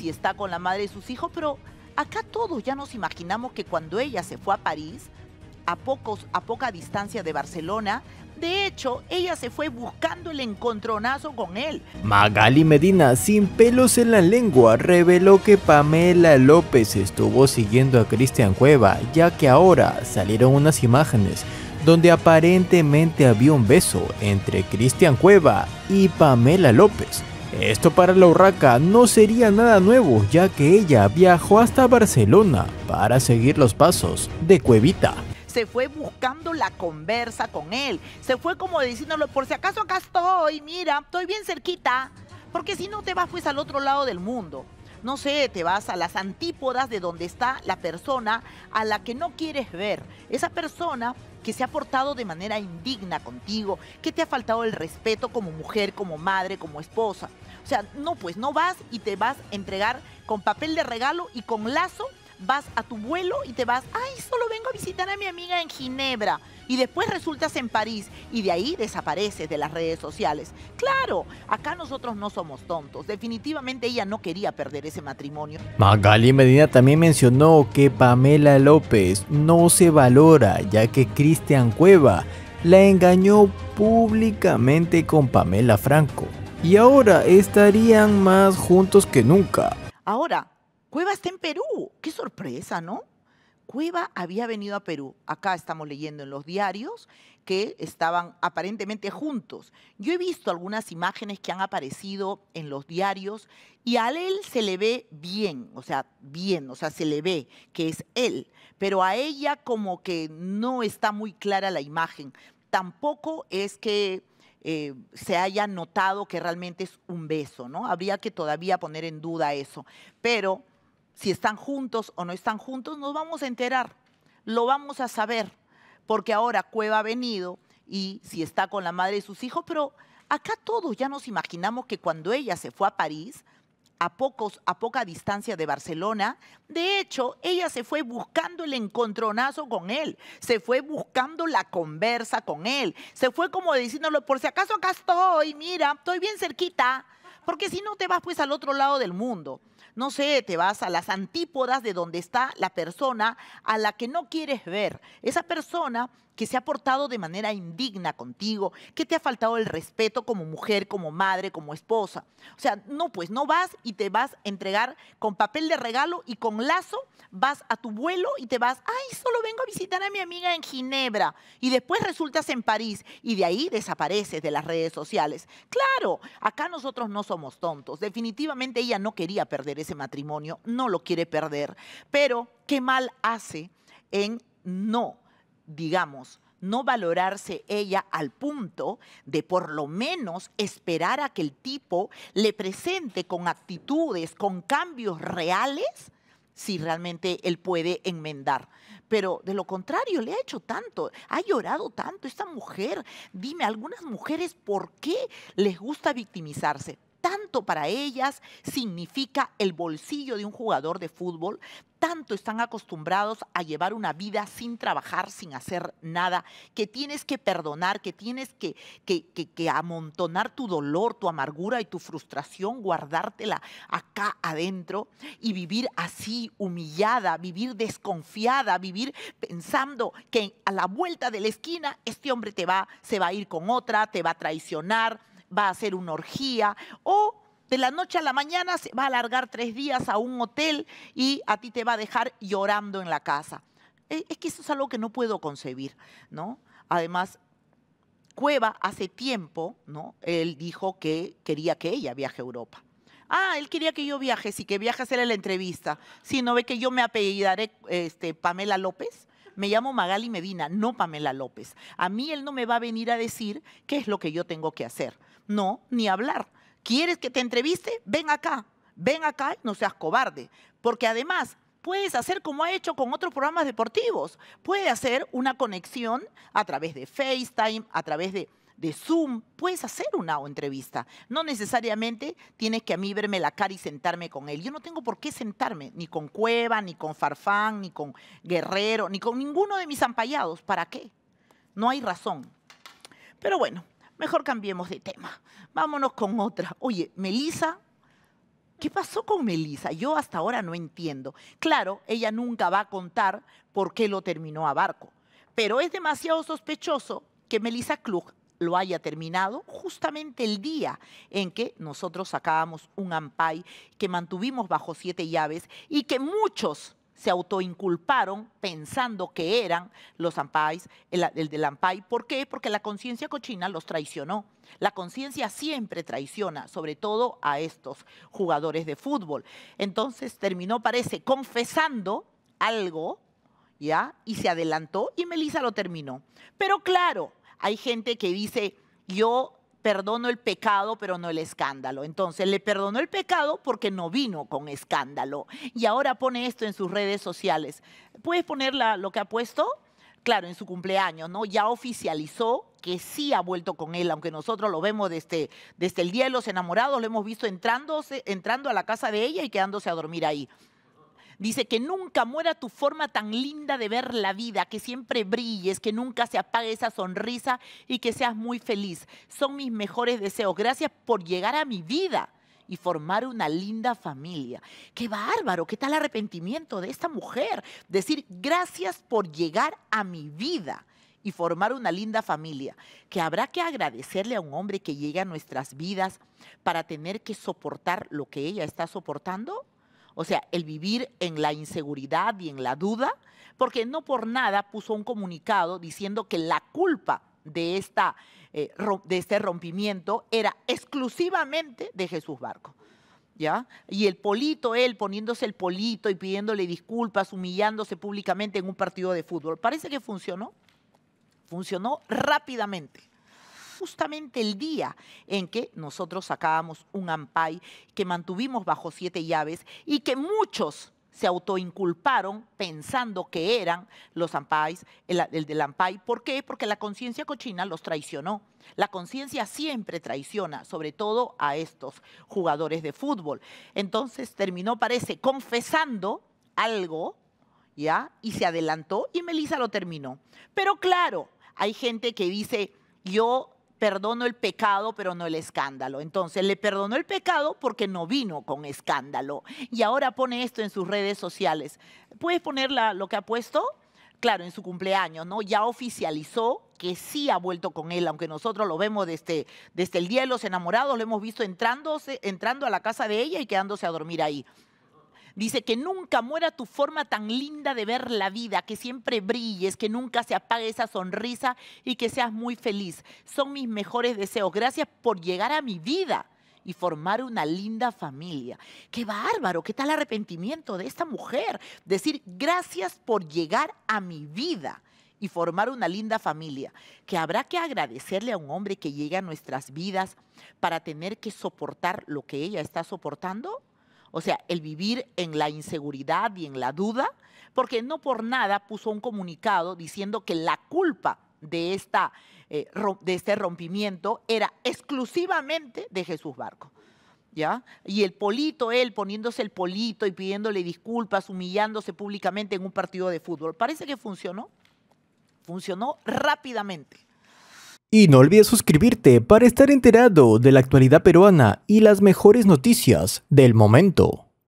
si está con la madre de sus hijos, pero acá todos ya nos imaginamos que cuando ella se fue a París, a, pocos, a poca distancia de Barcelona, de hecho, ella se fue buscando el encontronazo con él. Magali Medina, sin pelos en la lengua, reveló que Pamela López estuvo siguiendo a Cristian Cueva, ya que ahora salieron unas imágenes donde aparentemente había un beso entre Cristian Cueva y Pamela López. Esto para la urraca no sería nada nuevo, ya que ella viajó hasta Barcelona para seguir los pasos de Cuevita. Se fue buscando la conversa con él, se fue como diciéndolo, por si acaso acá estoy, mira, estoy bien cerquita, porque si no te vas pues al otro lado del mundo no sé, te vas a las antípodas de donde está la persona a la que no quieres ver. Esa persona que se ha portado de manera indigna contigo, que te ha faltado el respeto como mujer, como madre, como esposa. O sea, no, pues no vas y te vas a entregar con papel de regalo y con lazo vas a tu vuelo y te vas, ay, solo vengo a visitar a mi amiga en Ginebra. Y después resultas en París y de ahí desapareces de las redes sociales. Claro, acá nosotros no somos tontos. Definitivamente ella no quería perder ese matrimonio. Magali Medina también mencionó que Pamela López no se valora ya que Cristian Cueva la engañó públicamente con Pamela Franco. Y ahora estarían más juntos que nunca. Ahora, Cueva está en Perú. Qué sorpresa, ¿no? Cueva había venido a Perú. Acá estamos leyendo en los diarios que estaban aparentemente juntos. Yo he visto algunas imágenes que han aparecido en los diarios y a él se le ve bien, o sea, bien, o sea, se le ve que es él, pero a ella como que no está muy clara la imagen. Tampoco es que eh, se haya notado que realmente es un beso, ¿no? Habría que todavía poner en duda eso. Pero si están juntos o no están juntos, nos vamos a enterar, lo vamos a saber, porque ahora Cueva ha venido y si está con la madre de sus hijos, pero acá todos ya nos imaginamos que cuando ella se fue a París, a, pocos, a poca distancia de Barcelona. De hecho, ella se fue buscando el encontronazo con él, se fue buscando la conversa con él, se fue como diciéndolo, por si acaso acá estoy, mira, estoy bien cerquita, porque si no te vas pues al otro lado del mundo, no sé, te vas a las antípodas de donde está la persona a la que no quieres ver. Esa persona que se ha portado de manera indigna contigo, que te ha faltado el respeto como mujer, como madre, como esposa. O sea, no, pues no vas y te vas a entregar con papel de regalo y con lazo, vas a tu vuelo y te vas, ay, solo vengo a visitar a mi amiga en Ginebra. Y después resultas en París y de ahí desapareces de las redes sociales. Claro, acá nosotros no somos tontos. Definitivamente ella no quería perder ese matrimonio, no lo quiere perder, pero qué mal hace en no digamos, no valorarse ella al punto de por lo menos esperar a que el tipo le presente con actitudes, con cambios reales, si realmente él puede enmendar. Pero de lo contrario, le ha hecho tanto, ha llorado tanto esta mujer. Dime, algunas mujeres, ¿por qué les gusta victimizarse? tanto para ellas significa el bolsillo de un jugador de fútbol, tanto están acostumbrados a llevar una vida sin trabajar, sin hacer nada, que tienes que perdonar, que tienes que, amontonar tu dolor, tu amargura y tu frustración, guardártela acá adentro y vivir así, humillada, vivir desconfiada, vivir pensando que a la vuelta de la esquina este hombre te va, se va a ir con otra, te va a traicionar, va a hacer una orgía o de la noche a la mañana se va a alargar tres días a un hotel y a ti te va a dejar llorando en la casa. E, es que eso es algo que no puedo concebir, ¿no? Además, Cueva hace tiempo, ¿no? Él dijo que quería que ella viaje a Europa. Ah, él quería que yo viaje, sí, que viaje a hacer la entrevista. Si no ve que yo me apellidaré este, Pamela López, me llamo Magali Medina, no Pamela López. A mí él no me va a venir a decir qué es lo que yo tengo que hacer. No, ni hablar. ¿Quieres que te entreviste? Ven acá, ven acá y no seas cobarde. Porque además, puedes hacer como ha hecho con otros programas deportivos. Puede hacer una conexión a través de FaceTime, a través de, de Zoom. Puedes hacer una entrevista. No necesariamente tienes que a mí verme la cara y sentarme con él. Yo no tengo por qué sentarme ni con Cueva, ni con Farfán, ni con Guerrero, ni con ninguno de mis ampallados. ¿Para qué? No hay razón. Pero bueno, mejor cambiemos de tema, vámonos con otra. Oye, Melissa, ¿qué pasó con Melissa? Yo hasta ahora no entiendo. Claro, ella nunca va a contar por qué lo terminó a Barco, pero es demasiado sospechoso que Melissa Klug lo haya terminado justamente el día en que nosotros sacábamos un ampay que mantuvimos bajo siete llaves y que muchos se autoinculparon pensando que eran los Ampais, el, del Ampai. ¿Por qué? Porque la conciencia cochina los traicionó. La conciencia siempre traiciona, sobre todo a estos jugadores de fútbol. Entonces terminó, parece, confesando algo, ¿ya? Y se adelantó y Melisa lo terminó. Pero claro, hay gente que dice, yo perdono el pecado, pero no el escándalo. Entonces le perdonó el pecado porque no vino con escándalo. Y ahora pone esto en sus redes sociales. ¿Puedes poner lo que ha puesto? Claro, en su cumpleaños, ¿no? Ya oficializó que sí ha vuelto con él, aunque nosotros lo vemos desde, desde el Día de los Enamorados, lo hemos visto entrando a la casa de ella y quedándose a dormir ahí. Dice que nunca muera tu forma tan linda de ver la vida, que siempre brilles, que nunca se apague esa sonrisa y que seas muy feliz. Son mis mejores deseos. Gracias por llegar a mi vida y formar una linda familia. Qué bárbaro, qué tal arrepentimiento de esta mujer. Decir, gracias por llegar a mi vida y formar una linda familia, que habrá que agradecerle a un hombre que llega a nuestras vidas para tener que soportar lo que ella está soportando. O sea, el vivir en la inseguridad y en la duda, porque no por nada puso un comunicado diciendo que la culpa de, esta, eh, de este rompimiento era exclusivamente de Jesús Barco. ¿Ya? Y el polito, él poniéndose el polito y pidiéndole disculpas, humillándose públicamente en un partido de fútbol. Parece que funcionó. Funcionó rápidamente justamente el día en que nosotros sacábamos un ampay que mantuvimos bajo siete llaves y que muchos se autoinculparon pensando que eran los ampais, el, del ampay. ¿Por qué? Porque la conciencia cochina los traicionó. La conciencia siempre traiciona, sobre todo a estos jugadores de fútbol. Entonces terminó, parece, confesando algo, ¿ya? Y se adelantó y Melisa lo terminó. Pero claro, hay gente que dice, yo perdono el pecado, pero no el escándalo. Entonces le perdonó el pecado porque no vino con escándalo. Y ahora pone esto en sus redes sociales. ¿Puedes poner lo que ha puesto? Claro, en su cumpleaños, ¿no? Ya oficializó que sí ha vuelto con él, aunque nosotros lo vemos desde, el Día de los Enamorados, lo hemos visto entrando a la casa de ella y quedándose a dormir ahí. Dice que nunca muera tu forma tan linda de ver la vida, que siempre brilles, que nunca se apague esa sonrisa y que seas muy feliz. Son mis mejores deseos. Gracias por llegar a mi vida y formar una linda familia. Qué bárbaro, qué tal arrepentimiento de esta mujer. Decir gracias por llegar a mi vida y formar una linda familia, que habrá que agradecerle a un hombre que llega a nuestras vidas para tener que soportar lo que ella está soportando. O sea, el vivir en la inseguridad y en la duda, porque no por nada puso un comunicado diciendo que la culpa de, esta, eh, de este rompimiento era exclusivamente de Jesús Barco. ¿Ya? Y el polito, él poniéndose el polito y pidiéndole disculpas, humillándose públicamente en un partido de fútbol. Parece que funcionó. Funcionó rápidamente. Y no olvides suscribirte para estar enterado de la actualidad peruana y las mejores noticias del momento.